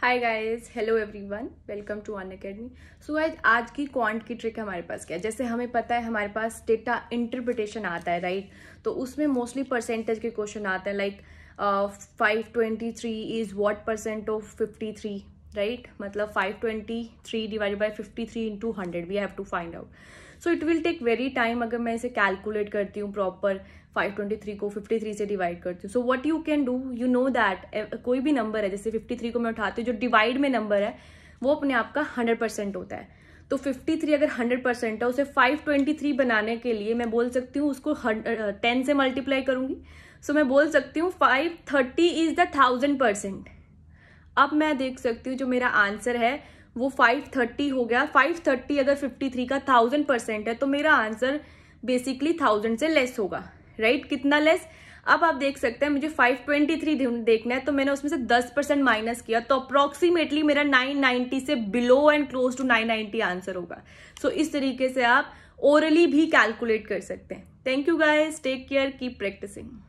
High guys hello one welcome to Unacademy so guys आज की quant की trick हमारे पास क्या है जैसे हमें पता है हमारे पास डेटा इंटरप्रिटेशन आता है राइट right? तो उसमें मोस्टली परसेंटेज के क्वेश्चन आते हैं like five twenty three is what percent of fifty three right मतलब 523 twenty three divide by fifty three into hundred we have to find out so it will take very time अगर मैं इसे calculate करती हूँ proper 523 को 53 से divide करती हूँ so what you can do you know that कोई भी नंबर है जैसे 53 को मैं उठाती हूँ जो डिवाइड में नंबर है वो अपने आप का 100 परसेंट होता है तो 53 अगर 100 परसेंट है उसे 523 बनाने के लिए मैं बोल सकती हूँ उसको टेन से मल्टीप्लाई करूंगी सो so, मैं बोल सकती हूँ 530 इज द थाउजेंड परसेंट अब मैं देख सकती हूँ जो मेरा आंसर है वो 530 हो गया 530 अगर 53 का थाउजेंड परसेंट है तो मेरा आंसर बेसिकली थाउजेंड से लेस होगा राइट right? कितना लेस अब आप देख सकते हैं मुझे 523 देखना है तो मैंने उसमें से 10 परसेंट माइनस किया तो अप्रॉक्सीमेटली मेरा 990 से below and close to 990 answer होगा सो so, इस तरीके से आप ओरली भी कैलकुलेट कर सकते हैं thank you guys take care keep practising